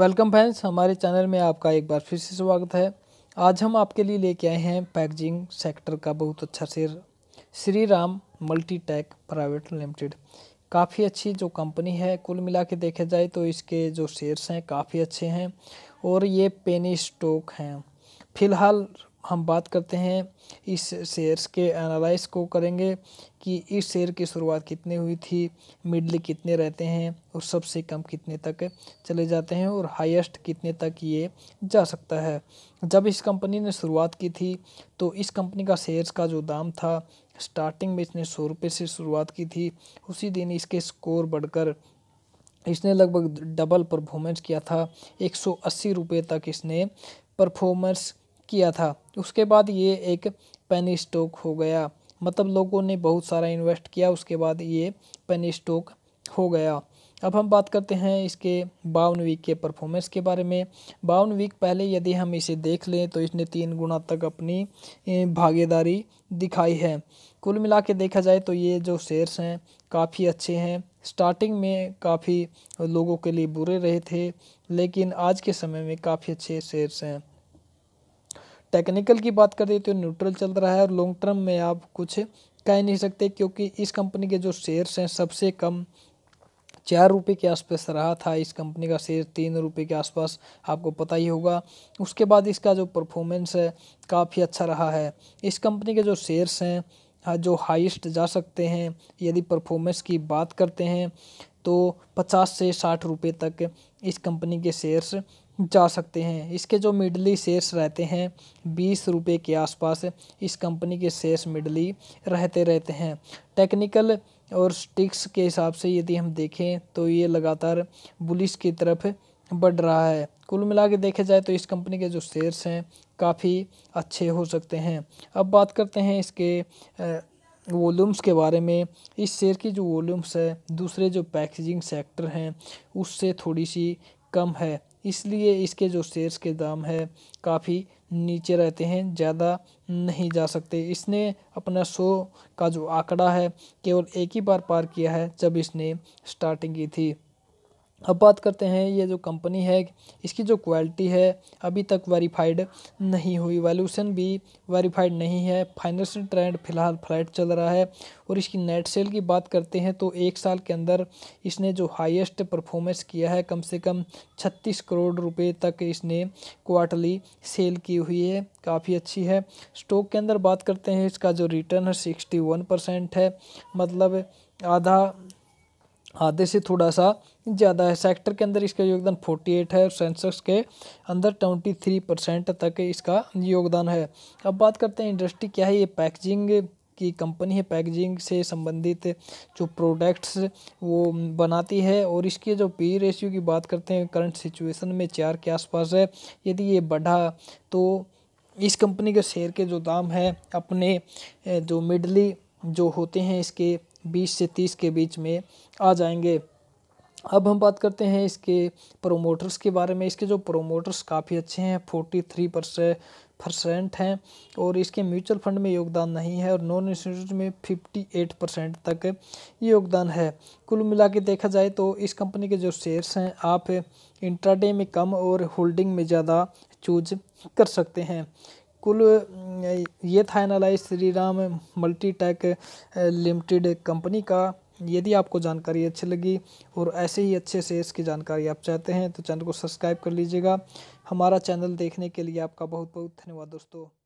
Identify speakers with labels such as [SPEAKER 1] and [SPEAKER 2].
[SPEAKER 1] welcome friends हमारे channel में आपका एक बार फिर से स्वागत है आज हम आपके लिए लेके आए हैं पैकेजिंग सेक्टर का बहुत अच्छा share Shri Ram multitech private limited काफ़ी अच्छी जो कंपनी है कुल मिला के देखा जाए तो इसके जो शेयर्स हैं काफ़ी अच्छे हैं और ये पेनी स्टॉक हैं फिलहाल हम बात करते हैं इस शेयर्स के एनालाइज को करेंगे कि इस शेयर की शुरुआत कितने हुई थी मिडल कितने रहते हैं और सबसे कम कितने तक चले जाते हैं और हाईएस्ट कितने तक ये जा सकता है जब इस कंपनी ने शुरुआत की थी तो इस कंपनी का शेयर्स का जो दाम था स्टार्टिंग में इसने सौ रुपये से शुरुआत की थी उसी दिन इसके स्कोर बढ़कर इसने लगभग डबल परफॉर्मेंस किया था एक सौ अस्सी रुपये तक इसने परफॉर्मेंस किया था उसके बाद ये एक पेनी स्टॉक हो गया मतलब लोगों ने बहुत सारा इन्वेस्ट किया उसके बाद ये पेनी स्टॉक हो गया अब हम बात करते हैं इसके बावन वीक के परफॉर्मेंस के बारे में बावन वीक पहले यदि हम इसे देख लें तो इसने तीन गुना तक अपनी भागीदारी दिखाई है कुल मिला के देखा जाए तो ये जो शेयर्स हैं काफ़ी अच्छे हैं स्टार्टिंग में काफ़ी लोगों के लिए बुरे रहे थे लेकिन आज के समय में काफ़ी अच्छे शेयर्स हैं टेक्निकल की बात करें तो न्यूट्रल चल रहा है और लॉन्ग टर्म में आप कुछ कह नहीं सकते क्योंकि इस कंपनी के जो शेयर्स हैं सबसे कम चार रुपये के आसपास रहा था इस कंपनी का शेयर तीन रुपये के आसपास आपको पता ही होगा उसके बाद इसका जो परफॉर्मेंस है काफ़ी अच्छा रहा है इस कंपनी के जो शेयर्स हैं हाँ, जो हाईएस्ट जा सकते हैं यदि परफॉर्मेंस की बात करते हैं तो पचास से साठ रुपये तक इस कंपनी के शेयर्स जा सकते हैं इसके जो मिडली शेयर्स रहते हैं बीस रुपये के आसपास इस कंपनी के शेयर्स मिडली रहते रहते हैं टेक्निकल और स्टिक्स के हिसाब से यदि हम देखें तो ये लगातार बुलिस की तरफ बढ़ रहा है कुल मिला के देखा जाए तो इस कंपनी के जो शेयर्स हैं काफ़ी अच्छे हो सकते हैं अब बात करते हैं इसके वॉल्यूम्स के बारे में इस शेयर की जो वॉल्यूम्स है दूसरे जो पैकेजिंग सेक्टर हैं उससे थोड़ी सी कम है इसलिए इसके जो शेयर्स के दाम है काफ़ी नीचे रहते हैं ज़्यादा नहीं जा सकते इसने अपना शो का जो आंकड़ा है केवल एक ही बार पार किया है जब इसने स्टार्टिंग की थी अब बात करते हैं ये जो कंपनी है इसकी जो क्वालिटी है अभी तक वेरीफाइड नहीं हुई वैल्यूशन भी वेरीफाइड नहीं है फाइनेंशियल ट्रेंड फिलहाल फ्लैट चल रहा है और इसकी नेट सेल की बात करते हैं तो एक साल के अंदर इसने जो हाईएस्ट परफॉर्मेंस किया है कम से कम छत्तीस करोड़ रुपए तक इसने क्वार्टरली सेल की हुई है काफ़ी अच्छी है स्टॉक के अंदर बात करते हैं इसका जो रिटर्न है सिक्सटी वन परसेंट है मतलब आधा आधे से थोड़ा सा ज़्यादा है सेक्टर के अंदर इसका योगदान फोर्टी एट है और सेंसेक्स के अंदर ट्वेंटी थ्री परसेंट तक इसका योगदान है अब बात करते हैं इंडस्ट्री क्या है ये पैकेजिंग की कंपनी है पैकेजिंग से संबंधित जो प्रोडक्ट्स वो बनाती है और इसके जो पी रेशियो की बात करते हैं करंट सिचुएशन में चार के आसपास है यदि ये बढ़ा तो इस कंपनी के शेयर के जो दाम है अपने जो मिडली जो होते हैं इसके बीस से तीस के बीच में आ जाएंगे अब हम बात करते हैं इसके प्रोमोटर्स के बारे में इसके जो प्रोमोटर्स काफ़ी अच्छे हैं फोर्टी थ्री परसेंट परसेंट हैं और इसके म्यूचुअल फंड में योगदान नहीं है और नॉन इंस्टीट्यूट में फिफ्टी एट परसेंट तक योगदान है कुल मिला के देखा जाए तो इस कंपनी के जो शेयर्स हैं आप इंट्राडे में कम और होल्डिंग में ज़्यादा चूज कर सकते हैं कुल ये था analyse Shri Ram multitech limited company का यदि आपको जानकारी अच्छी लगी और ऐसे ही अच्छे से इसकी जानकारी आप चाहते हैं तो चैनल को सब्सक्राइब कर लीजिएगा हमारा चैनल देखने के लिए आपका बहुत बहुत धन्यवाद दोस्तों